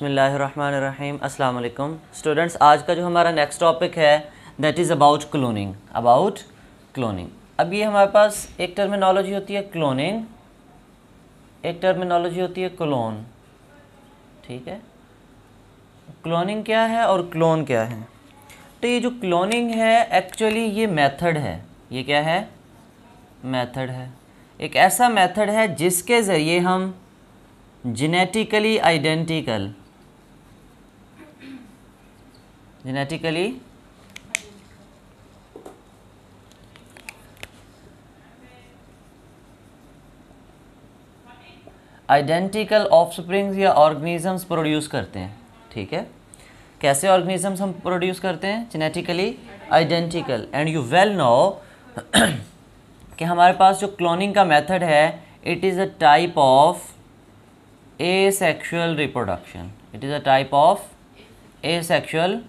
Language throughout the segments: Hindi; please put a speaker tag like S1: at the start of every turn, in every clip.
S1: बसमीम अल्लाम स्टूडेंट्स आज का जो हमारा नेक्स्ट टॉपिक है that is about cloning about cloning अब ये हमारे पास एक टर्मिनोलॉजी होती है क्लोनिंग एक टर्मिनोलॉजी होती है क्लोन ठीक है क्लोनिंग क्या है और क्लोन क्या है तो ये जो क्लोनिंग है एक्चुअली ये मेथड है ये क्या है मेथड है एक ऐसा मेथड है जिसके ज़रिए हम genetically identical genetically identical offsprings या ऑर्गेनिजम्स प्रोड्यूस करते हैं ठीक है कैसे ऑर्गेनिजम्स हम प्रोड्यूस करते हैं genetically identical and you well know कि हमारे पास जो क्लोनिंग का मेथड है it is a type of asexual reproduction it is a type of asexual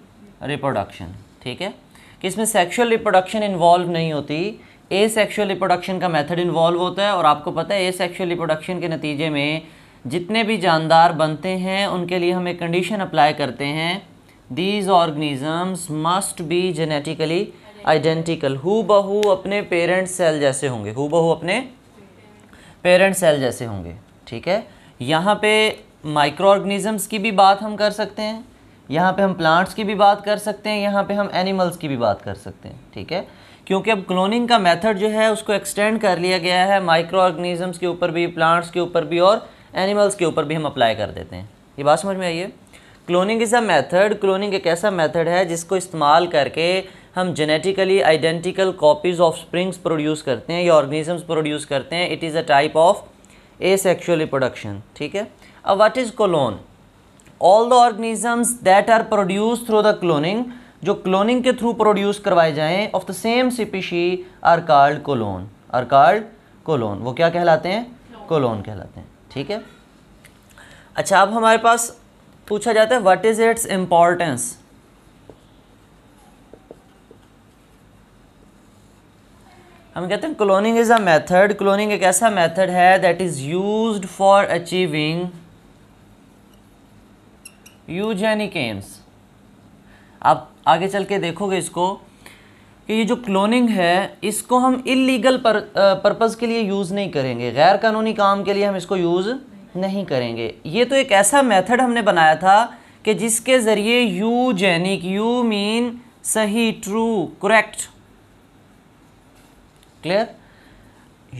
S1: reproduction ठीक है कि इसमें सेक्शुअल रिप्रोडक्शन इन्वॉल्व नहीं होती ए सेक्शुअल रिप्रोडक्शन का मेथड इन्वॉल्व होता है और आपको पता है ए सेक्शुअल रिप्रोडक्शन के नतीजे में जितने भी जानदार बनते हैं उनके लिए हम एक कंडीशन अप्लाई करते हैं these organisms must be genetically identical who बहू अपने पेरेंट सेल जैसे होंगे हु बहू अपने पेरेंट सेल जैसे होंगे ठीक है यहाँ पे माइक्रो ऑर्गनिजम्स की भी बात हम कर सकते हैं यहाँ पे हम प्लांट्स की भी बात कर सकते हैं यहाँ पे हम एनिमल्स की भी बात कर सकते हैं ठीक है क्योंकि अब क्लोनिंग का मेथड जो है उसको एक्सटेंड कर लिया गया है माइक्रो ऑर्गेनिजम्स के ऊपर भी प्लांट्स के ऊपर भी और एनिमल्स के ऊपर भी हम अप्लाई कर देते हैं ये बात समझ में आई है cloning is a method cloning एक ऐसा मेथड है जिसको इस्तेमाल करके हम genetically identical copies offsprings प्रोड्यूस करते हैं या ऑर्गेनिजम्स प्रोड्यूस करते हैं it is a type of asexual reproduction ठीक है अब what is clone all the organisms that are produce through the cloning जो क्लोनिंग के थ्रू प्रोड्यूस करवाए जाएं of the same species are called clone are called colon वो क्या कहलाते हैं कोलोन कहलाते हैं ठीक है अच्छा अब हमारे पास पूछा जाता है व्हाट इज इट्स इंपॉर्टेंस हम कहते हैं cloning is a method cloning एक ऐसा मेथड है that is used for achieving eugenic aims आप आगे चल के देखोगे इसको कि ये जो क्लोनिंग है इसको हम इलीगल पर, पर्पज़ के लिए यूज़ नहीं करेंगे गैर कानूनी काम के लिए हम इसको यूज़ नहीं करेंगे ये तो एक ऐसा मेथड हमने बनाया था कि जिसके ज़रिए यू जेनिक यू मीन सही true correct clear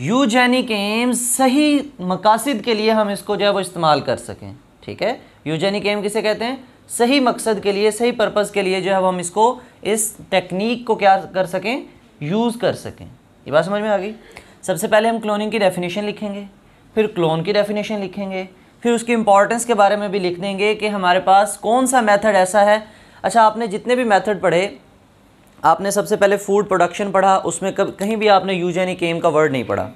S1: eugenic aims सही मकासद के लिए हम इसको जो है वो इस्तेमाल कर सकें ठीक है यूजेनिक एम किसे कहते हैं सही मकसद के लिए सही पर्पज़ के लिए जो है हम इसको इस टेक्निक को क्या कर सकें यूज़ कर सकें ये बात समझ में आ गई सबसे पहले हम क्लोनिंग की डेफिनेशन लिखेंगे फिर क्लोन की डेफिनेशन लिखेंगे फिर उसकी इम्पॉर्टेंस के बारे में भी लिख देंगे कि हमारे पास कौन सा मेथड ऐसा है अच्छा आपने जितने भी मेथड पढ़े आपने सबसे पहले फूड प्रोडक्शन पढ़ा उसमें कब कहीं भी आपने यूजेनिक एम का वर्ड नहीं पढ़ा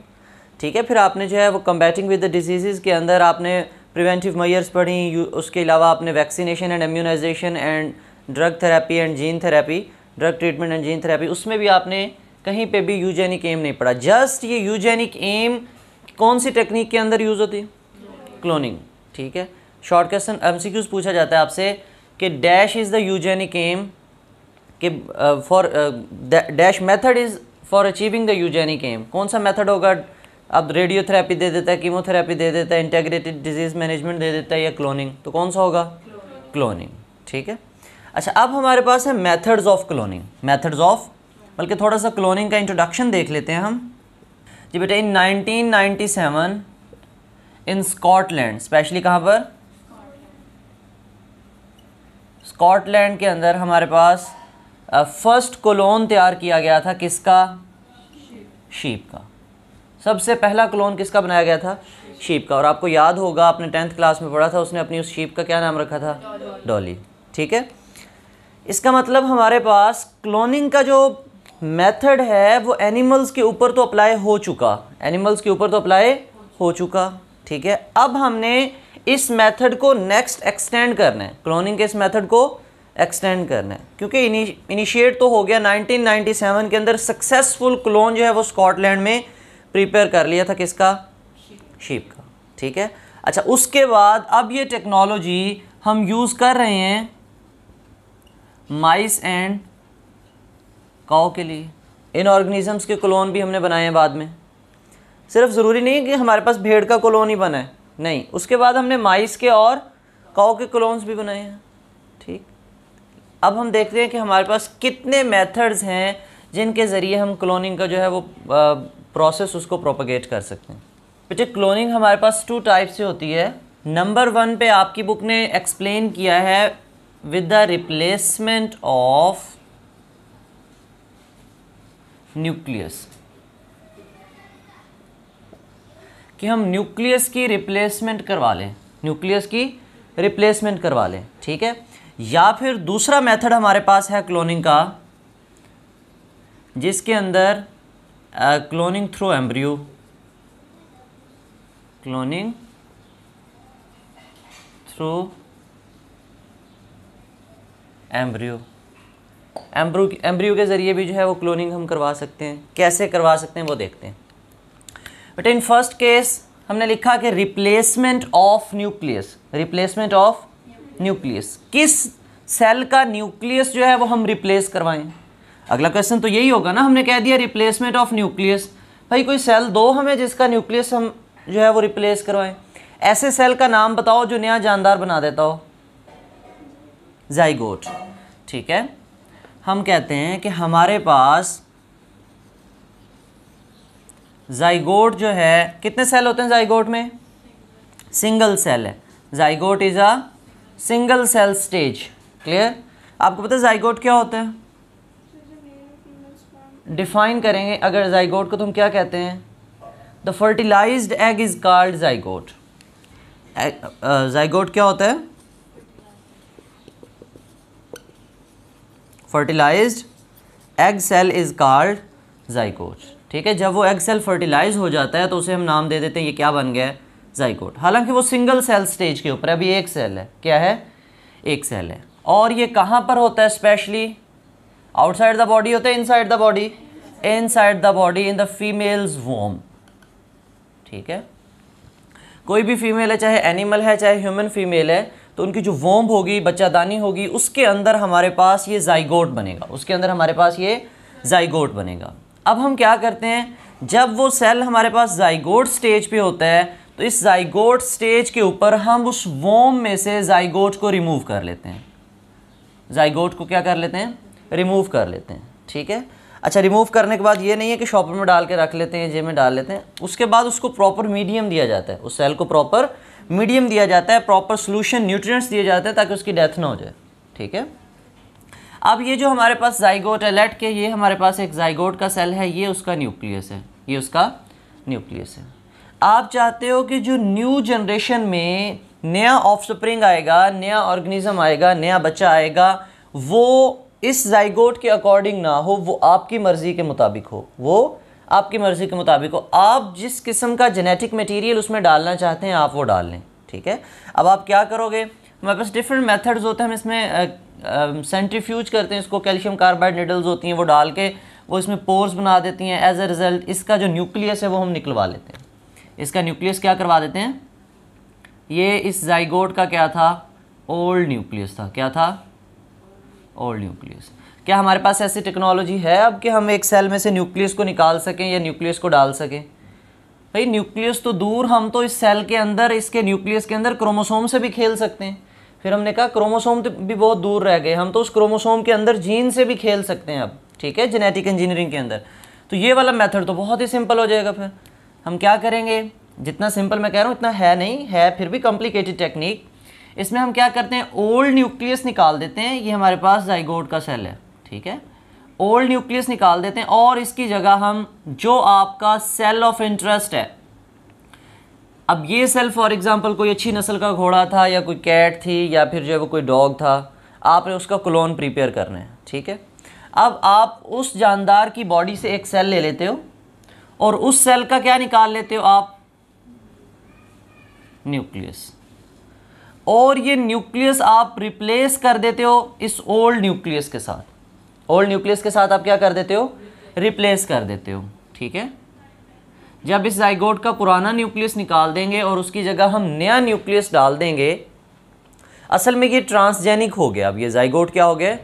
S1: ठीक है फिर आपने जो है वो कम्बैटिंग विद द डिजीज़ के अंदर आपने प्रिवेंटिव मैयर्स पढ़ी उसके अलावा आपने vaccination and immunisation and drug therapy and gene therapy drug treatment and gene therapy उसमें भी आपने कहीं पे भी यूजेनिक एम नहीं पढ़ा जस्ट ये यूजेनिक एम कौन सी टेक्निक के अंदर यूज़ होती है क्लोनिंग ठीक है शॉर्ट क्वेश्चन एम पूछा जाता है आपसे कि dash is the eugenic aim कि for dash method is for achieving the eugenic aim कौन सा मेथड होगा अब रेडियोथेरेपी दे देता है कीमोथेरेपी दे देता है इंटेग्रेटेड डिजीज मैनेजमेंट दे देता है या क्लोनिंग तो कौन सा होगा क्लोनिंग ठीक है अच्छा अब हमारे पास है methods of cloning methods of बल्कि थोड़ा सा क्लोनिंग का इंट्रोडक्शन देख लेते हैं हम जी बेटा इन 1997 इन स्कॉटलैंड स्पेशली कहाँ पर स्कॉटलैंड के अंदर हमारे पास फर्स्ट कोलोन तैयार किया गया था किसका शीप का सबसे पहला क्लोन किसका बनाया गया था शीप का और आपको याद होगा आपने टेंथ क्लास में पढ़ा था उसने अपनी उस शीप का क्या नाम रखा था डॉली ठीक है इसका मतलब हमारे पास क्लोनिंग का जो मेथड है वो एनिमल्स के ऊपर तो अप्लाई हो चुका एनिमल्स के ऊपर तो अप्लाई हो चुका ठीक है अब हमने इस मेथड को नेक्स्ट एक्सटेंड करना है क्लोनिंग के इस मेथड को एक्सटेंड करना है क्योंकि इनिशिएट तो हो गया 1997 के अंदर सक्सेसफुल क्लोन जो है वो स्कॉटलैंड में प्रिपेयर कर लिया था किसका शीप का ठीक है अच्छा उसके बाद अब ये टेक्नोलॉजी हम यूज़ कर रहे हैं माइस एंड काओ के लिए इन ऑर्गेनिजम्स के कॉलोन भी हमने बनाए हैं बाद में सिर्फ ज़रूरी नहीं है कि हमारे पास भेड़ का कॉलोन ही बना है नहीं उसके बाद हमने माइस के और काओ के कॉलोन्स भी बनाए हैं ठीक अब हम देखते हैं कि हमारे पास कितने मेथड्स हैं जिनके ज़रिए हम क्लोनिंग का जो है वो प्रोसेस उसको प्रोपोगेट कर सकते हैं बच्चे क्लोनिंग हमारे पास टू टाइप से होती है नंबर वन पे आपकी बुक ने एक्सप्लेन किया है with the replacement of nucleus कि हम न्यूक्लियस की रिप्लेसमेंट करवा लें न्यूक्लियस की रिप्लेसमेंट करवा लें ठीक है या फिर दूसरा मेथड हमारे पास है क्लोनिंग का जिसके अंदर cloning through embryo cloning through embryo embryo embryo के ज़रिए भी जो है वो क्लोनिंग हम करवा सकते हैं कैसे करवा सकते हैं वो देखते हैं बट इन फर्स्ट केस हमने लिखा कि replacement of nucleus replacement of nucleus किस सेल का न्यूक्लियस जो है वो हम रिप्लेस करवाएं अगला क्वेश्चन तो यही होगा ना हमने कह दिया रिप्लेसमेंट ऑफ न्यूक्लियस भाई कोई सेल दो हमें जिसका न्यूक्लियस हम जो है वो रिप्लेस करवाएं ऐसे सेल का नाम बताओ जो नया जानदार बना देता हो जाइगोट ठीक है हम कहते हैं कि हमारे पास जाइगोट जो है कितने सेल होते हैं जाइगोट में सिंगल सेल है zygote is a single cell stage clear आपको पता है जाइगोट क्या होता है डिफाइन करेंगे अगर जाइगोट को तो हम क्या कहते हैं the fertilise egg is called zygote zygote क्या होता है fertilise egg cell is called zygote ठीक है जब वो एग सेल फर्टिलाइज हो जाता है तो उसे हम नाम दे देते हैं ये क्या बन गया है जाइकोट हालांकि वो सिंगल सेल स्टेज के ऊपर अभी एक सेल है क्या है एक सेल है और ये कहाँ पर होता है स्पेशली आउटसाइड द बॉडी होते हैं inside the body inside the body in the females womb ठीक है कोई भी फीमेल है चाहे एनिमल है चाहे ह्यूमन फीमेल है तो उनकी जो वोम होगी बच्चादानी होगी उसके अंदर हमारे पास ये जाइगोट बनेगा उसके अंदर हमारे पास ये जाइगोट बनेगा अब हम क्या करते हैं जब वो सेल हमारे पास जाइगोट स्टेज पे होता है तो इस जाइगोट स्टेज के ऊपर हम उस वोम में से जाइगोट को रिमूव कर लेते हैं जाइगोट को क्या कर लेते हैं रिमूव कर लेते हैं ठीक है अच्छा रिमूव करने के बाद ये नहीं है कि शॉपर में डाल के रख लेते हैं जे में डाल लेते हैं उसके बाद उसको प्रॉपर मीडियम दिया जाता है उस सेल को प्रॉपर मीडियम दिया जाता है प्रॉपर सोल्यूशन न्यूट्रिएंट्स दिए जाते हैं ताकि उसकी डेथ ना हो जाए ठीक है अब ये जो हमारे पास जाइगोट है लेट के ये हमारे पास एक जाइगोट का सेल है ये उसका न्यूक्लियस है ये उसका न्यूक्लियस है आप चाहते हो कि जो न्यू जनरेशन में नया ऑफ आएगा नया ऑर्गेनिज्म आएगा नया बच्चा आएगा वो इस जाइगोट के अकॉर्डिंग ना हो वो आपकी मर्ज़ी के मुताबिक हो वो आपकी मर्ज़ी के मुताबिक हो आप जिस किस्म का जेनेटिक मटेरियल उसमें डालना चाहते हैं आप वो डाल लें ठीक है अब आप क्या करोगे हमारे पास डिफरेंट मेथड्स होते हैं हम इसमें सेंट्रीफ्यूज करते हैं इसको कैल्शियम कार्बाइड निडल्स होती हैं वो डाल के वो इसमें पोर्स बना देती हैं एज ए रिज़ल्ट इसका जो न्यूक्लियस है वो हम निकलवा लेते हैं इसका न्यूक्लियस क्या करवा देते हैं ये इस जाइगोट का क्या था ओल्ड न्यूक्लियस था क्या था और न्यूक्लियस क्या हमारे पास ऐसी टेक्नोलॉजी है अब कि हम एक सेल में से न्यूक्लियस को निकाल सकें या न्यूक्लियस को डाल सकें भाई न्यूक्लियस तो दूर हम तो इस सेल के अंदर इसके न्यूक्लियस के अंदर क्रोमोसोम से भी खेल सकते हैं फिर हमने कहा क्रोमोसोम तो भी बहुत दूर रह गए हम तो उस क्रोमोसोम के अंदर जीन से भी खेल सकते हैं अब ठीक है जेनेटिक इंजीनियरिंग के अंदर तो ये वाला मेथड तो बहुत ही सिंपल हो जाएगा फिर हम क्या करेंगे जितना सिंपल मैं कह रहा हूँ इतना है नहीं है फिर भी कॉम्प्लिकेटेड टेक्निक इसमें हम क्या करते हैं ओल्ड न्यूक्लियस निकाल देते हैं ये हमारे पास जाइगोड का सेल है ठीक है ओल्ड न्यूक्लियस निकाल देते हैं और इसकी जगह हम जो आपका सेल ऑफ इंटरेस्ट है अब ये सेल फॉर एग्जांपल कोई अच्छी नस्ल का घोड़ा था या कोई कैट थी या फिर जो है वो कोई डॉग था आपने उसका क्लोन प्रिपेयर करना है ठीक है अब आप उस जानदार की बॉडी से एक सेल ले लेते हो और उस सेल का क्या निकाल लेते हो आप न्यूक्लियस और ये न्यूक्लियस आप रिप्लेस कर देते हो इस ओल्ड न्यूक्लियस के साथ ओल्ड न्यूक्लियस के साथ आप क्या कर देते हो रिप्लेस कर देते हो ठीक है जब इस जाइगोट का पुराना न्यूक्लियस निकाल देंगे और उसकी जगह हम नया न्यूक्लियस डाल देंगे असल में ये ट्रांसजेनिक हो गया अब ये जाइगोट क्या हो गया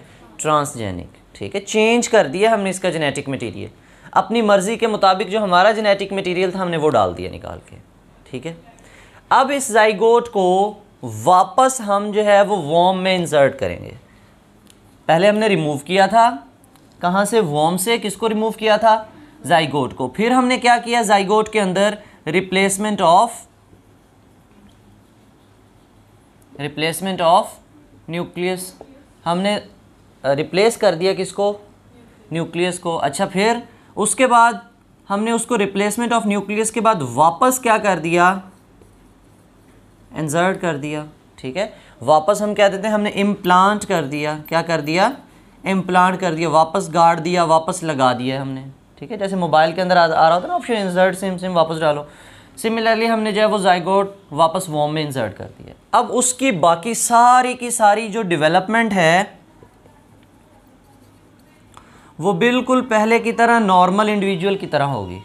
S1: ट्रांसजेनिक ठीक है चेंज कर दिया हमने इसका जेनेटिक मटेरियल अपनी मर्ज़ी के मुताबिक जो हमारा जेनेटिक मटेरियल था हमने वो डाल दिया निकाल के ठीक है अब इस जाइगोट को वापस हम जो है वो वॉम में इंसर्ट करेंगे पहले हमने रिमूव किया था कहाँ से वॉम से किसको रिमूव किया था जाइगोट को फिर हमने क्या किया जाइगोट के अंदर replacement of replacement of nucleus हमने रिप्लेस कर दिया किसको न्यूक्लियस को अच्छा फिर उसके बाद हमने उसको रिप्लेसमेंट ऑफ न्यूक्लियस के बाद वापस क्या कर दिया इंसर्ट कर दिया ठीक है वापस हम क्या देते हैं हमने इम्प्लांट कर दिया क्या कर दिया इम्प्लांट कर दिया वापस गाड़ दिया वापस लगा दिया हमने ठीक है जैसे मोबाइल के अंदर आ, आ रहा होता है ना ऑप्शन इंजर्ट सिम सिम वापस डालो सिमिलरली हमने जो है वो जायगोट वापस वॉम में इंजर्ट कर दिया अब उसकी बाकी सारी की सारी जो डिवेलपमेंट है वो बिल्कुल पहले की तरह नॉर्मल इंडिविजुअल की तरह होगी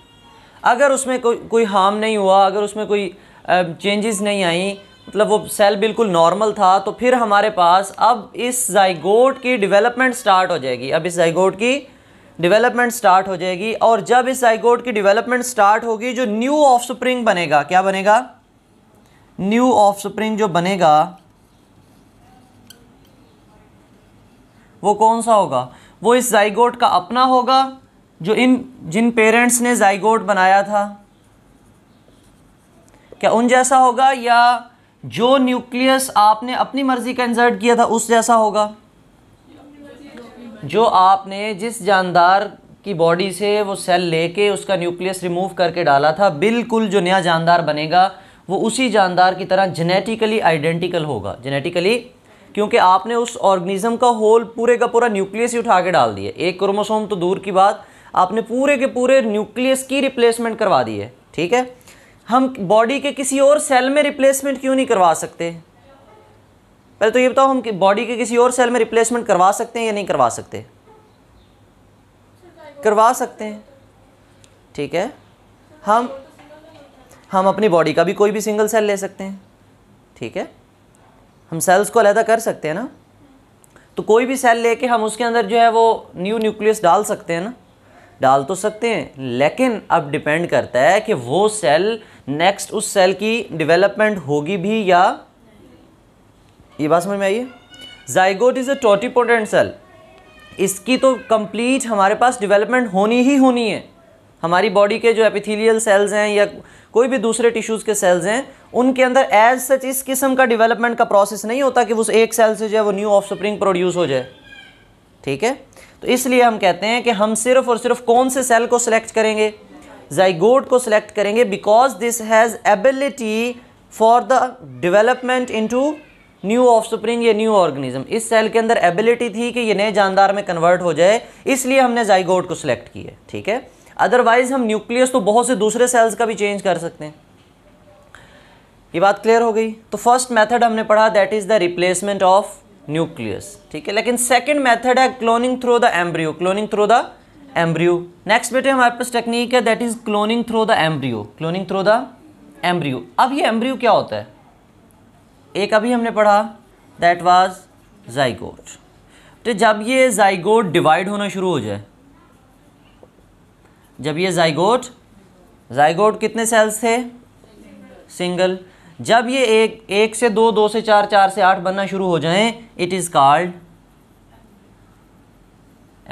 S1: अगर उसमें कोई कोई हार्म नहीं हुआ अगर उसमें कोई चेंजेस नहीं आई मतलब वो सेल बिल्कुल नॉर्मल था तो फिर हमारे पास अब इस जाइगोट की डेवलपमेंट स्टार्ट हो जाएगी अब इस जाइगोट की डेवलपमेंट स्टार्ट हो जाएगी और जब इस जाइगोट की डेवलपमेंट स्टार्ट होगी जो न्यू स्प्रिंग बनेगा क्या बनेगा न्यू स्प्रिंग जो बनेगा वो कौन सा होगा वो इस जाइगोट का अपना होगा जो इन जिन पेरेंट्स ने जाइगोट बनाया था क्या उन जैसा होगा या जो न्यूक्लियस आपने अपनी मर्ज़ी का इंसर्ट किया था उस जैसा होगा जो आपने जिस जानदार की बॉडी से वो सेल लेके उसका न्यूक्लियस रिमूव करके डाला था बिल्कुल जो नया जानदार बनेगा वो उसी जानदार की तरह जेनेटिकली आइडेंटिकल होगा जेनेटिकली क्योंकि आपने उस ऑर्गेनिज्म का होल पूरे का पूरा न्यूक्लियस ही उठा के डाल दिए एक क्रोमोसोम तो दूर की बात आपने पूरे के पूरे न्यूक्लियस की रिप्लेसमेंट करवा दी है ठीक है हम बॉडी के किसी और सेल में रिप्लेसमेंट क्यों नहीं करवा सकते पहले तो ये बताओ हम बॉडी के किसी और सेल में रिप्लेसमेंट करवा सकते हैं या नहीं करवा सकते करवा सकते हैं ठीक है हम हम अपनी बॉडी का भी कोई भी सिंगल सेल ले सकते हैं ठीक है हम सेल्स को अलहदा कर सकते हैं ना तो कोई भी सेल लेके हम उसके अंदर जो है वो न्यू न्यूक्लियस डाल सकते हैं ना डाल तो सकते हैं लेकिन अब डिपेंड करता है कि वो सेल नेक्स्ट उस सेल की डेवलपमेंट होगी भी या ये बात समझ में आई है zygote is a totipotent cell इसकी तो कंप्लीट हमारे पास डेवलपमेंट होनी ही होनी है हमारी बॉडी के जो एपिथेलियल सेल्स हैं या कोई भी दूसरे टिश्यूज़ के सेल्स हैं उनके अंदर एज सच इस किस्म का डेवलपमेंट का प्रोसेस नहीं होता कि उस एक सेल से जो है वो न्यू ऑफ प्रोड्यूस हो जाए ठीक है तो इसलिए हम कहते हैं कि हम सिर्फ और सिर्फ कौन से सेल को सिलेक्ट करेंगे जाइगोड को सिलेक्ट करेंगे because this has ability for the into new of या न्यू ऑर्गेनिज्म इस सेल के अंदर एबिलिटी थी कि ये नए जानदार में कन्वर्ट हो जाए इसलिए हमने जाइगोड को सिलेक्ट किया ठीक है अदरवाइज हम न्यूक्लियस तो बहुत से दूसरे सेल्स का भी चेंज कर सकते हैं ये बात क्लियर हो गई तो फर्स्ट मेथड हमने पढ़ा that is the replacement of nucleus ठीक है लेकिन सेकंड मैथड है cloning through the embryo cloning through the embryo next बेटे हमारे पास टेक्निक है that is cloning through the embryo cloning through the embryo अब ये एम्ब्रियो क्या होता है एक अभी हमने पढ़ा दैट वाज जाइगोट तो जब ये जाइगोट डिवाइड होना शुरू हो जाए जब ये जाइगोट जाइगोट कितने सेल्स थे सिंगल जब ये एक एक से दो दो से चार चार से आठ बनना शुरू हो जाएं it is called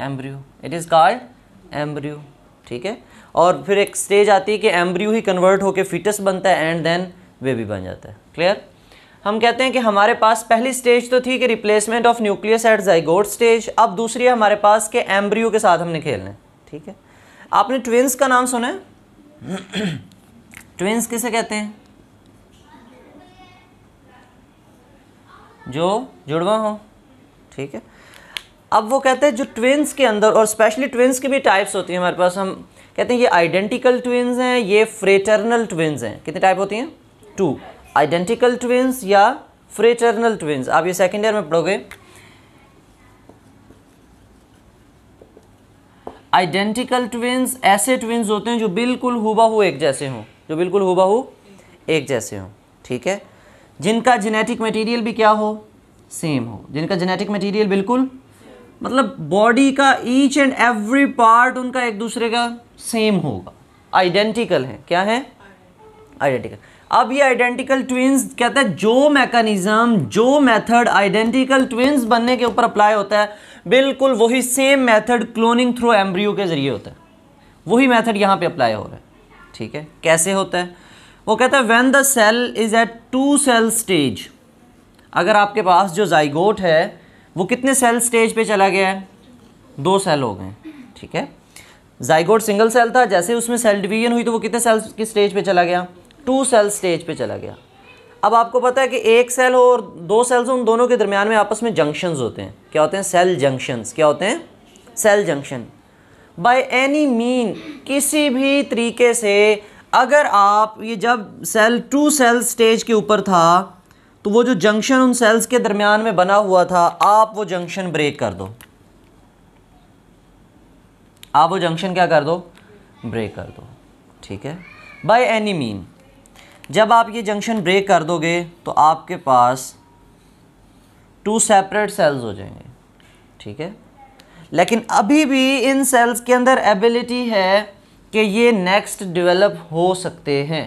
S1: embryo it is called embryo ठीक है और फिर एक स्टेज आती है कि एम्ब्रियो ही कन्वर्ट होकर फिटस बनता है एंड देन बेबी बन जाता है क्लियर हम कहते हैं कि हमारे पास पहली स्टेज तो थी कि replacement of nucleus at zygote stage अब दूसरी है हमारे पास के एम्ब्रियो के साथ हमने खेलना है ठीक है आपने ट्विंस का नाम सुना है ट्विंस किसे कहते हैं जो जुड़वा हो ठीक है अब वो कहते हैं जो ट्विन्स के अंदर और स्पेशली ट्विन्स की भी टाइप्स होती हैं हमारे पास हम कहते हैं ये आइडेंटिकल ट्विन्स हैं ये फ्रेटर्नल ट्विन्स हैं कितनी टाइप होती हैं टू आइडेंटिकल ट्विन्स या फ्रेटर्नल ट्विन्स आप ये सेकेंड ईयर में पढ़ोगे आइडेंटिकल ट्विन्स ऐसे ट्विन्स होते हैं जो बिल्कुल हुबाहू एक जैसे हों जो बिल्कुल हु एक जैसे हों ठीक है जिनका जेनेटिक मटेरियल भी क्या हो सेम हो जिनका जेनेटिक मटेरियल बिल्कुल मतलब बॉडी का ईच एंड एवरी पार्ट उनका एक दूसरे का सेम होगा आइडेंटिकल है क्या है आइडेंटिकल अब ये आइडेंटिकल ट्विंस कहते हैं जो मैकेनिज्म जो मेथड आइडेंटिकल ट्विंस बनने के ऊपर अप्लाई होता है बिल्कुल वही same method cloning through embryo के जरिए होता है वही मेथड यहाँ पे अप्लाई हो रहा है ठीक है कैसे होता है वो कहता है when the cell is at two cell stage अगर आपके पास जो जाइगोट है वो कितने सेल स्टेज पे चला गया है दो सेल हो गए ठीक है जाइगोट सिंगल सेल था जैसे उसमें सेल डिवीजन हुई तो वो कितने सेल किस स्टेज पे चला गया टू सेल स्टेज पे चला गया अब आपको पता है कि एक सेल हो और दो सेल्स हो उन दोनों के दरमियान में आपस में जंक्शंस होते हैं क्या होते हैं सेल जंक्शंस क्या होते हैं cell junction by any mean किसी भी तरीके से अगर आप ये जब सेल टू सेल स्टेज के ऊपर था तो वो जो जंक्शन उन सेल्स के दरमियान में बना हुआ था आप वो जंक्शन ब्रेक कर दो आप वो जंक्शन क्या कर दो ब्रेक कर दो ठीक है बाय एनी मीन जब आप ये जंक्शन ब्रेक कर दोगे तो आपके पास टू सेपरेट सेल्स हो जाएंगे ठीक है लेकिन अभी भी इन सेल्स के अंदर एबिलिटी है कि ये नेक्स्ट डेवलप हो सकते हैं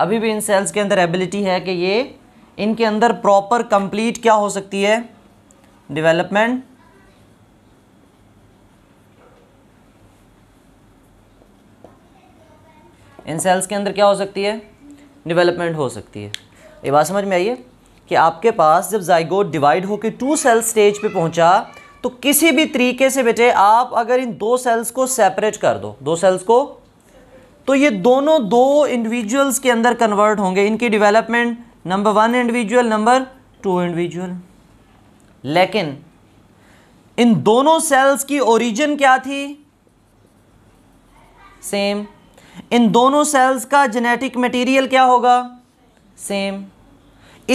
S1: अभी भी इन सेल्स के अंदर एबिलिटी है कि ये इनके अंदर प्रॉपर कंप्लीट क्या हो सकती है डेवलपमेंट इन सेल्स के अंदर क्या हो सकती है डेवलपमेंट हो सकती है ये बात समझ में आई है कि आपके पास जब जाइगोट डिवाइड होकर टू सेल स्टेज पे पहुंचा तो किसी भी तरीके से बेटे आप अगर इन दो सेल्स को सेपरेट कर दो दो सेल्स को तो ये दोनों दो इंडिविजुअल्स के अंदर कन्वर्ट होंगे इनकी development number one individual number two individual लेकिन इन दोनों सेल्स की ओरिजिन क्या थी सेम इन दोनों सेल्स का जेनेटिक मटेरियल क्या होगा सेम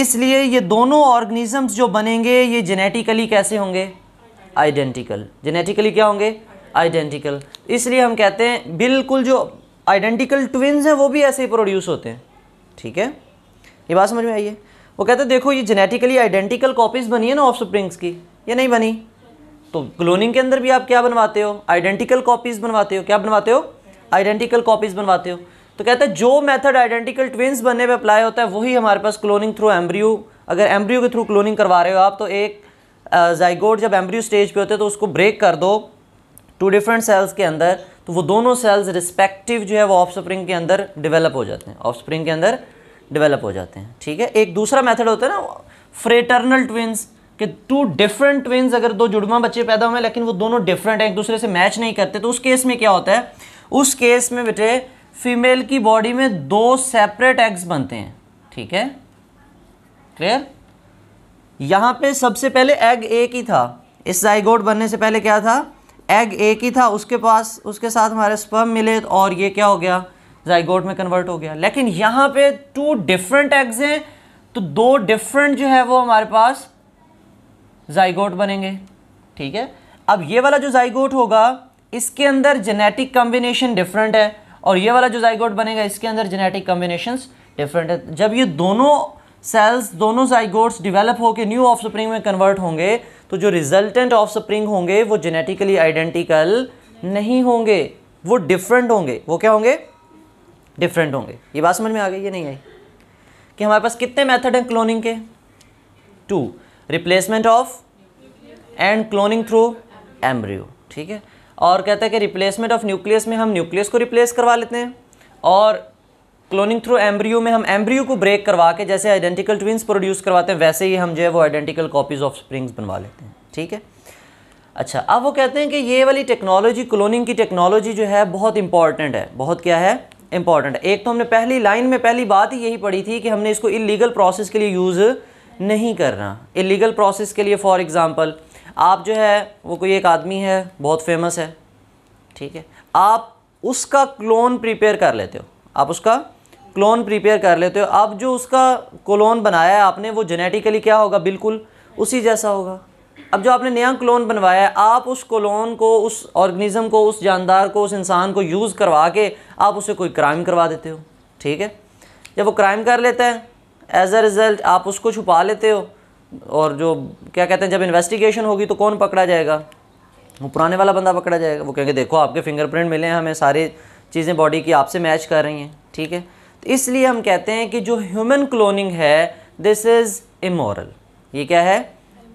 S1: इसलिए ये दोनों ऑर्गेनिजम्स जो बनेंगे ये जेनेटिकली कैसे होंगे आइडेंटिकल जेनेटिकली क्या होंगे आइडेंटिकल इसलिए हम कहते हैं बिल्कुल जो आइडेंटिकल ट्विन्स हैं वो भी ऐसे ही प्रोड्यूस होते हैं ठीक है ये बात समझ में आई है वो कहते हैं देखो ये जेनेटिकली आइडेंटिकल कॉपीज बनी है ना ऑफ स्प्रिंग्स की ये नहीं बनी तो क्लोनिंग के अंदर भी आप क्या बनवाते हो आइडेंटिकल कॉपीज बनवाते हो क्या बनवाते हो आइडेंटिकल कॉपीज बनवाते हो तो कहते हैं जो मेथड आइडेंटिकल ट्विन्स बनने पे अप्लाई होता है वही हमारे पास क्लोनिंग थ्रू एम्ब्रियो अगर एम्ब्रियो के थ्रू क्लोनिंग करवा रहे हो आप तो एक जाइगोड जब एम्ब्रियो स्टेज पे होते हैं तो उसको ब्रेक कर दो टू डिफरेंट सेल्स के अंदर तो वो दोनों सेल्स रिस्पेक्टिव जो है वो ऑफ के अंदर डिवेलप हो जाते हैं ऑफ के अंदर डिवेलप हो जाते हैं ठीक है एक दूसरा मेथड होता है ना फ्रेटर्नल ट्विन्स कि टू डिफरेंट ट्विन्स अगर दो जुड़वा बच्चे पैदा हुए लेकिन वो दोनों डिफरेंट हैं एक दूसरे से मैच नहीं करते तो उस केस में क्या होता है उस केस में बेटे फीमेल की बॉडी में दो सेपरेट एग्स बनते हैं ठीक है क्लियर यहां पे सबसे पहले एग एक ही था इस जाइगोट बनने से पहले क्या था एग एक ही था उसके पास उसके साथ हमारे स्पर्म मिले तो और ये क्या हो गया जाइगोट में कन्वर्ट हो गया लेकिन यहाँ पे टू डिफरेंट एग्स हैं तो दो डिफरेंट जो है वो हमारे पास जाइगोट बनेंगे ठीक है अब ये वाला जो जाइगोट होगा इसके अंदर जेनेटिक कम्बिनेशन डिफरेंट है और ये वाला जो जाइगोट बनेगा इसके अंदर जेनेटिक कम्बिनेशन डिफरेंट है जब ये दोनों सेल्स दोनों जाइगोट्स डिवेलप होकर न्यू ऑफ में कन्वर्ट होंगे तो जो रिजल्टेंट ऑफ स्प्रिंग होंगे वो जेनेटिकली आइडेंटिकल नहीं होंगे वो डिफरेंट होंगे वो क्या होंगे डिफरेंट होंगे ये बात समझ में आ गई ये नहीं आई कि हमारे पास कितने मेथड हैं क्लोनिंग के two replacement of and cloning through embryo ठीक है और कहते हैं कि रिप्लेसमेंट ऑफ न्यूक्लियस में हम न्यूक्लियस को रिप्लेस करवा लेते हैं और क्लोनिंग थ्रू एम्ब्रियो में हम एम्ब्रियो को ब्रेक करवा के जैसे आइडेंटिकल ट्विंस प्रोड्यूस करवाते हैं वैसे ही हम जो है वो आइडेंटिकल कॉपीज़ ऑफ स्प्रिंग्स बनवा लेते हैं ठीक है अच्छा अब वो कहते हैं कि ये वाली टेक्नोलॉजी क्लोनिंग की टेक्नोलॉजी जो है बहुत इंपॉर्टेंट है बहुत क्या है इंपॉर्टेंट है एक तो हमने पहली लाइन में पहली बात ही यही पढ़ी थी कि हमने इसको इलीगल प्रोसेस के लिए यूज़ नहीं करना इलीगल प्रोसेस के लिए फॉर एग्ज़ाम्पल आप जो है वो कोई एक आदमी है बहुत फेमस है ठीक है आप उसका क्लोन प्रिपेयर कर लेते हो आप उसका क्लोन प्रिपेयर कर लेते हो अब जो उसका क्लोन बनाया है आपने वो जेनेटिकली क्या होगा बिल्कुल उसी जैसा होगा अब जो आपने नया क्लोन बनवाया है आप उस क्लोन को उस ऑर्गेनिज्म को उस जानदार को उस इंसान को यूज़ करवा के आप उसे कोई क्राइम करवा देते हो ठीक है जब वो क्राइम कर लेता है एज अ रिज़ल्ट आप उसको छुपा लेते हो और जो क्या कहते हैं जब इन्वेस्टिगेशन होगी तो कौन पकड़ा जाएगा वो पुराने वाला बंदा पकड़ा जाएगा वो कहेंगे देखो आपके फिंगरप्रिंट मिले हैं हमें सारी चीज़ें बॉडी की आपसे मैच कर रही हैं ठीक है इसलिए हम कहते हैं कि जो ह्यूमन क्लोनिंग है दिस इज़ इमोरल ये क्या है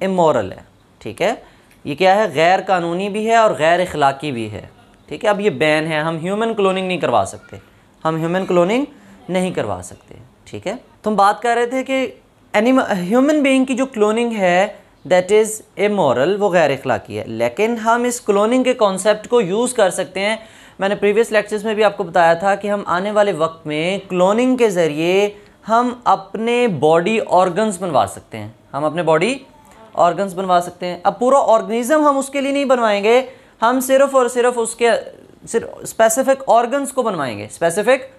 S1: इमोरल है ठीक है ये क्या है गैर कानूनी भी है और गैर अखलाक़ी भी है ठीक है अब ये बैन है हम ह्यूमन क्लोनिंग नहीं करवा सकते हम ह्यूमन क्लोनिंग नहीं करवा सकते ठीक है तो हम बात कर रहे थे कि एनिम ह्यूमन बीइंग की जो क्लोनिंग है दैट इज़ ए वो गैर अखलाक़ी है लेकिन हम इस क्लोनिंग के कॉन्सेप्ट को यूज़ कर सकते हैं मैंने प्रीवियस लेक्चर्स में भी आपको बताया था कि हम आने वाले वक्त में क्लोनिंग के ज़रिए हम अपने बॉडी ऑर्गन्स बनवा सकते हैं हम अपने बॉडी ऑर्गन्स बनवा सकते हैं अब पूरा ऑर्गेनिज्म हम उसके लिए नहीं बनवाएंगे हम सिर्फ और सिर्फ उसके सिर्फ स्पेसिफिक ऑर्गन्स को बनवाएंगे स्पेसिफिक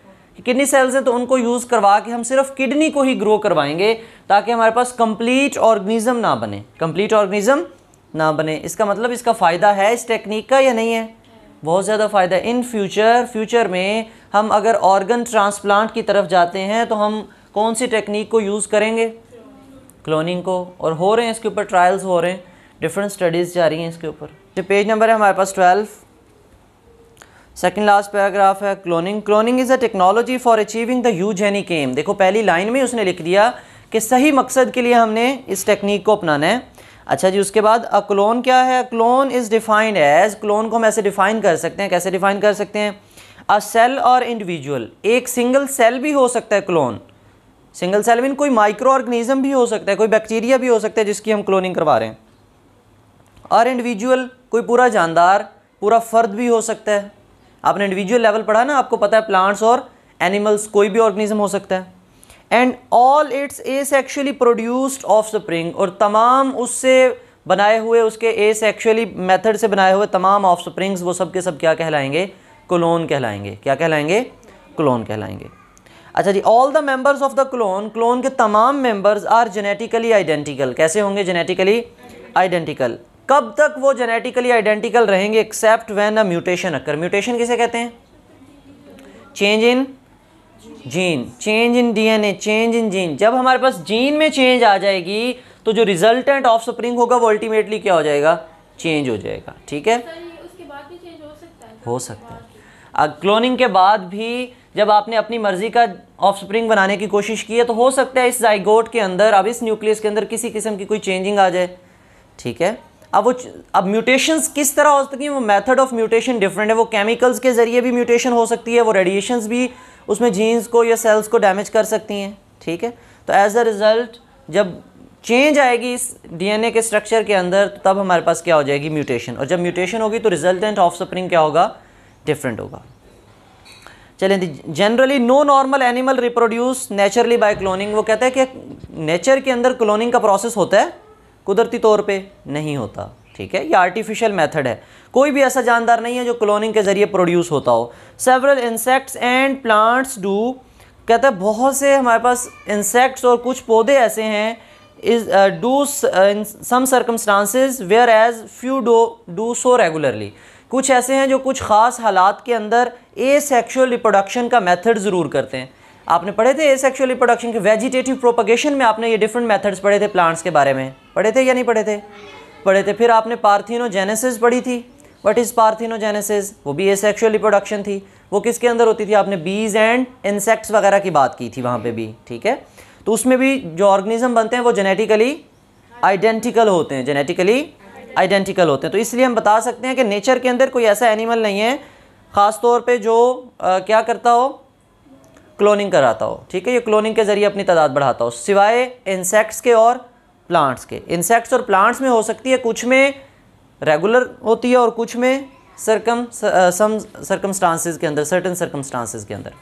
S1: किडनी सेल्स हैं तो उनको यूज़ करवा के हम सिर्फ किडनी को ही ग्रो करवाएंगे ताकि हमारे पास कंप्लीट ऑर्गेनिज्म ना बने कंप्लीट ऑर्गेनिज्म ना बने इसका मतलब इसका फ़ायदा है इस टेक्निक का या नहीं है बहुत ज़्यादा फ़ायदा है इन फ्यूचर फ्यूचर में हम अगर ऑर्गन ट्रांसप्लांट की तरफ जाते हैं तो हम कौन सी टेक्निक को यूज़ करेंगे क्लोनिंग को और हो रहे हैं इसके ऊपर ट्रायल्स हो रहे हैं डिफरेंट स्टडीज़ जा रही हैं इसके ऊपर जो पेज नंबर है हमारे पास ट्वेल्व सेकेंड लास्ट पैराग्राफ है cloning cloning is a technology for achieving the eugenic aim देखो पहली लाइन में उसने लिख दिया कि सही मकसद के लिए हमने इस टेक्निक को अपनाना है अच्छा जी उसके बाद अ क्लोन क्या है clone is defined as clone को हम ऐसे डिफाइन कर सकते हैं कैसे डिफाइन कर सकते हैं अ सेल और इंडिविजुअल एक सिंगल सेल भी हो सकता है क्लोन सिंगल सेल मीन कोई माइक्रो ऑर्गेनिज्म भी हो सकता है कोई बैक्टीरिया भी हो सकता है जिसकी हम क्लोनिंग करवा रहे हैं और इंडिविजुअल कोई पूरा जानदार पूरा फर्द भी हो सकता है आपने इंडिविजुअल लेवल पढ़ा ना आपको पता है प्लांट्स और एनिमल्स कोई भी ऑर्गेनिज्म हो सकता है and all its asexually produced offspring और तमाम उससे बनाए हुए उसके ए सेक्शुअली मेथड से बनाए हुए तमाम ऑफ स्प्रिंग्स वो सब के सब क्या कहलाएंगे क्लोन कहलाएंगे क्या कहलाएंगे क्लोन कहलाएंगे अच्छा जी all the members of the clone clone के तमाम मेंबर्स आर जेनेटिकली आइडेंटिकल कैसे होंगे जेनेटिकली आइडेंटिकल कब तक वो जेनेटिकली आइडेंटिकल रहेंगे except when a mutation occur mutation किसे कहते हैं change in gene change in DNA change in gene जब हमारे पास जीन में चेंज आ जाएगी तो जो रिजल्टेंट ऑफ स्प्रिंग होगा वो अल्टीमेटली क्या हो जाएगा चेंज हो जाएगा ठीक है हो सकता है अब क्लोनिंग के बाद भी जब आपने अपनी मर्जी का ऑफ स्प्रिंग बनाने की कोशिश की है तो हो सकता है इस जाइगोट के अंदर अब इस न्यूक्लियस के अंदर किसी किस्म की कोई चेंजिंग आ जाए ठीक है अब वो अब म्यूटेशंस किस तरह हो सकती हैं वो मेथड ऑफ म्यूटेशन डिफरेंट है वो केमिकल्स के ज़रिए भी म्यूटेशन हो सकती है वो रेडिएशंस भी उसमें जीन्स को या सेल्स को डैमेज कर सकती हैं ठीक है तो एज़ अ रिज़ल्ट जब चेंज आएगी इस डीएनए के स्ट्रक्चर के अंदर तो तब हमारे पास क्या हो जाएगी म्यूटेशन और जब म्यूटेशन होगी तो रिजल्टेंट ऑफ स्प्रिंग क्या होगा डिफरेंट होगा चलें generally no normal animal reproduce naturally by cloning वो कहता है कि नेचर के अंदर क्लोनिंग का प्रोसेस होता है कुदरती तौर पे नहीं होता ठीक है ये आर्टिफिशियल मेथड है कोई भी ऐसा जानदार नहीं है जो क्लोनिंग के ज़रिए प्रोड्यूस होता हो several insects and plants do कहते हैं बहुत से हमारे पास इंसेक्ट्स और कुछ पौधे ऐसे हैं is do in some circumstances whereas few do do so regularly कुछ ऐसे हैं जो कुछ ख़ास हालात के अंदर ए सेक्शुअल रिप्रोडक्शन का मेथड ज़रूर करते हैं आपने पढ़े थे ए सेक्शुअल रिप्रोडक्शन के वेजिटेटिव प्रोपगेशन में आपने ये डिफरेंट मेथड्स पढ़े थे प्लांट्स के बारे में पढ़े थे या नहीं पढ़े थे पढ़े थे फिर आपने पार्थिनोजेनेसिस पढ़ी थी वट इज़ पार्थिनोजेनेसिस वो भी ए सेक्शुअल रिप्रोडक्शन थी वो किसके अंदर होती थी आपने बीज एंड इंसेक्ट्स वगैरह की बात की थी वहाँ पे भी ठीक है तो उसमें भी जो ऑर्गेनिज्म बनते हैं वो जेनेटिकली आइडेंटिकल होते हैं जेनेटिकली आइडेंटिकल होते हैं तो इसलिए हम बता सकते हैं कि नेचर के अंदर कोई ऐसा एनिमल नहीं है ख़ास तौर पे जो आ, क्या करता हो क्लोनिंग कराता हो ठीक है ये क्लोनिंग के ज़रिए अपनी तादाद बढ़ाता हो सिवाय इंसेक्ट्स के और प्लांट्स के इंसेक्ट्स और प्लांट्स में हो सकती है कुछ में रेगुलर होती है और कुछ में सरकम सम सर्कमस्टांसिस के अंदर सर्टन सर्कमस्टांसिस के अंदर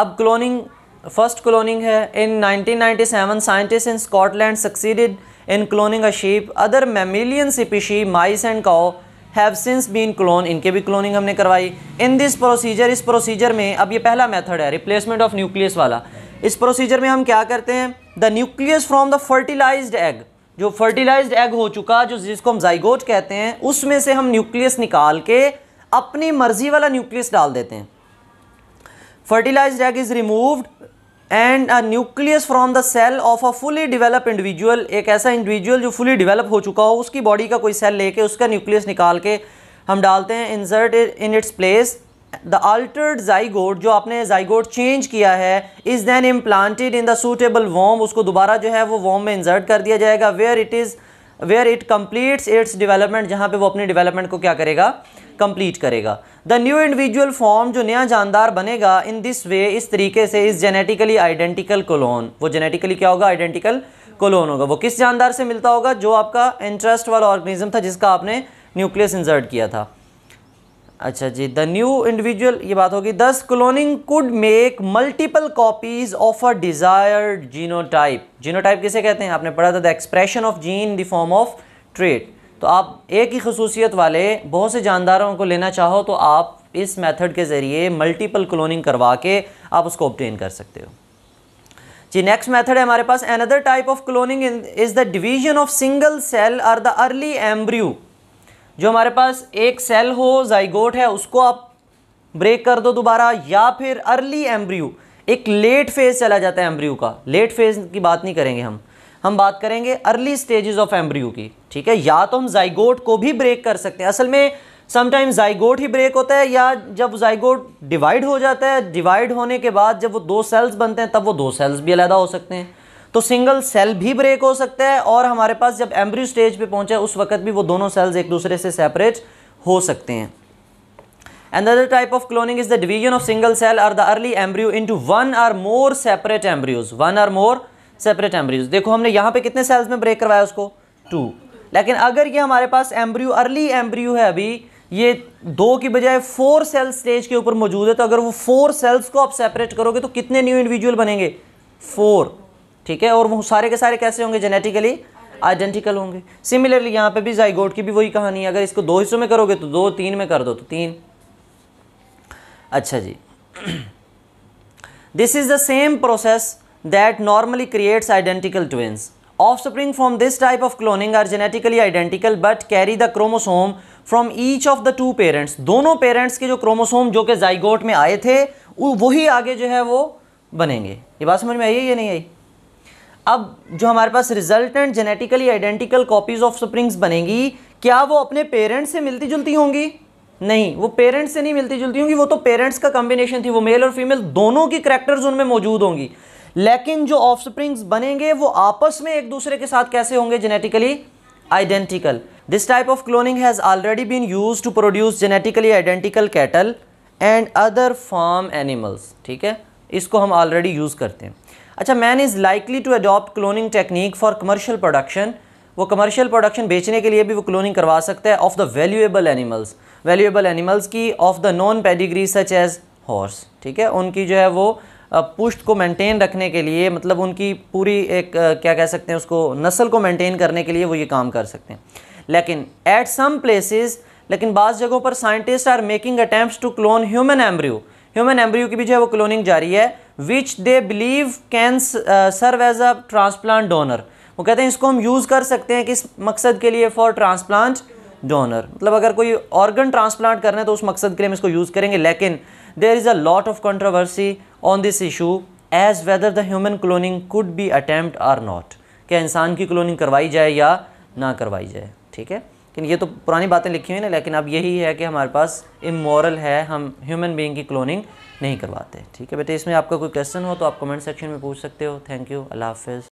S1: अब क्लोनिंग फर्स्ट क्लोनिंग है in 1997 scientist in Scotland succeeded in cloning a sheep other mammalian species mice and cow have since been clone इनके भी क्लोनिंग हमने करवाई इन दिस प्रोसीजर इस प्रोसीजर में अब ये पहला मेथड है रिप्लेसमेंट ऑफ न्यूक्लियस वाला इस प्रोसीजर में हम क्या करते हैं the nucleus from the fertilised egg जो फर्टिलाइज्ड एग हो चुका जो जिसको हम जाइगोट कहते हैं उसमें से हम न्यूक्लियस निकाल के अपनी मर्जी वाला न्यूक्लियस डाल देते हैं fertilised egg is removed and a nucleus from the cell of a fully develop individual एक ऐसा इंडिविजुअल जो फुली डिवेलप हो चुका हो उसकी बॉडी का कोई सेल लेके उसका न्यूक्लियस निकाल के हम डालते हैं insert in its place the altered zygote जो आपने जाइगोड चेंज किया है is then implanted in the suitable womb उसको दोबारा जो है वो वॉम में इंजर्ट कर दिया जाएगा where it is where it completes its development जहाँ पे वो अपनी डिवेलपमेंट को क्या करेगा कंप्लीट करेगा द न्यू इंडिविजुअल फॉर्म जो नया जानदार बनेगा इन दिस वे इस तरीके से इस जेनेटिकली आइडेंटिकल कोलोन वो जेनेटिकली क्या होगा आइडेंटिकल कोलोन होगा वो किस जानदार से मिलता होगा जो आपका इंटरेस्ट वाला ऑर्गेनिज्म था जिसका आपने न्यूक्लियस इंजर्ट किया था अच्छा जी द न्यू इंडिविजुअल ये बात होगी thus cloning could make multiple copies of a desired genotype genotype किसे कहते हैं आपने पढ़ा था the expression of gene in the form of trait तो आप एक ही खसूसियत वाले बहुत से जानदारों को लेना चाहो तो आप इस मेथड के ज़रिए मल्टीपल क्लोनिंग करवा के आप उसको ऑप्टेन कर सकते हो जी नेक्स्ट मेथड है हमारे पास another type of cloning is the division of single cell or the early embryo जो हमारे पास एक सेल हो जाइगोट है उसको आप ब्रेक कर दो दोबारा या फिर अर्ली एम्ब्रियो एक लेट फेज चला जाता है एम्ब्रियो का लेट फेज की बात नहीं करेंगे हम हम बात करेंगे अर्ली स्टेजेस ऑफ एम्ब्रियो की ठीक है या तो हम जाइगोट को भी ब्रेक कर सकते हैं असल में समटाइम जाइगोट ही ब्रेक होता है या जब जाइगोट डिवाइड हो जाता है डिवाइड होने के बाद जब वो दो सेल्स बनते हैं तब वो दो सेल्स भी अलहदा हो सकते हैं तो सिंगल सेल भी ब्रेक हो सकता है और हमारे पास जब एम्ब्रियो स्टेज पे पहुंचे उस वक्त भी वो दोनों सेल्स एक दूसरे से सेपरेट हो सकते हैं and type of cloning is the division of single cell or the early early into one or more separate embryos one or more separate embryos देखो हमने यहाँ पे कितने सेल्स में ब्रेक करवाया उसको टू लेकिन अगर ये हमारे पास एम्ब्रियो अर्ली एम्ब्रियो है अभी ये दो की बजाय फोर सेल स्टेज के ऊपर मौजूद है तो अगर वो फोर सेल्स को आप सेपरेट करोगे तो कितने न्यू इंडिविजुअल बनेंगे फोर ठीक है और वो सारे के सारे कैसे होंगे जेनेटिकली आइडेंटिकल होंगे सिमिलरली यहाँ पे भी जाइगोट की भी वही कहानी है अगर इसको दो हिस्सों में करोगे तो दो तीन में कर दो तो तीन अच्छा जी this is the same process that normally creates identical twins spring from this type of cloning are genetically identical but carry the chromosome from each of the two parents दोनों पेरेंट्स के जो क्रोमोसोम जो कि जाइगोट में आए थे वही आगे जो है वो बनेंगे ये बात समझ में आई है या नहीं आई अब जो हमारे पास रिजल्टेंट जेनेटिकली आइडेंटिकल कॉपीज ऑफ स्प्रिंग्स बनेंगी क्या वो अपने पेरेंट्स से मिलती जुलती होंगी नहीं वो पेरेंट्स से नहीं मिलती जुलती होंगी वो तो पेरेंट्स का कॉम्बिनेशन थी वो मेल और फीमेल दोनों की करेक्टर्स उनमें मौजूद होंगी लेकिन जो ऑफ स्प्रिंग्स बनेंगे वो आपस में एक दूसरे के साथ कैसे होंगे genetically identical this type of cloning has already been use to produce genetically identical cattle and other farm animals ठीक है इसको हम ऑलरेडी यूज़ करते हैं अच्छा man is likely to adopt cloning technique for commercial production वो कमर्शियल प्रोडक्शन बेचने के लिए भी वो क्लोनिंग करवा सकता है of the valuable animals valuable animals की of the non pedigree such as horse ठीक है उनकी जो है वो पुष्ट को मेंटेन रखने के लिए मतलब उनकी पूरी एक क्या कह सकते हैं उसको नस्ल को मेंटेन करने के लिए वो ये काम कर सकते हैं लेकिन एट सम प्लेसेस लेकिन बाज़ जगहों पर scientist are making attempt to clone human embryo human embryo की भी जो है वो क्लोनिंग जारी है which they believe can serve as a transplant donor वो कहते हैं इसको हम यूज़ कर सकते हैं किस मकसद के लिए फॉर ट्रांसप्लांट डोनर मतलब अगर कोई ऑर्गन ट्रांसप्लांट करना है तो उस मकसद के लिए हम इसको यूज़ करेंगे लेकिन there is a lot of controversy on this issue as whether the human cloning could be attempt or not क्या इंसान की क्लोनिंग करवाई जाए या ना करवाई जाए ठीक है लेकिन ये तो पुरानी बातें लिखी हुई ना लेकिन अब यही है कि हमारे पास इमोरल है हम ह्यूमन बींग की क्लोनिंग नहीं करवाते ठीक है बेटे इसमें आपका कोई क्वेश्चन हो तो आप कमेंट सेक्शन में पूछ सकते हो थैंक यू अल्लाह हाफिज़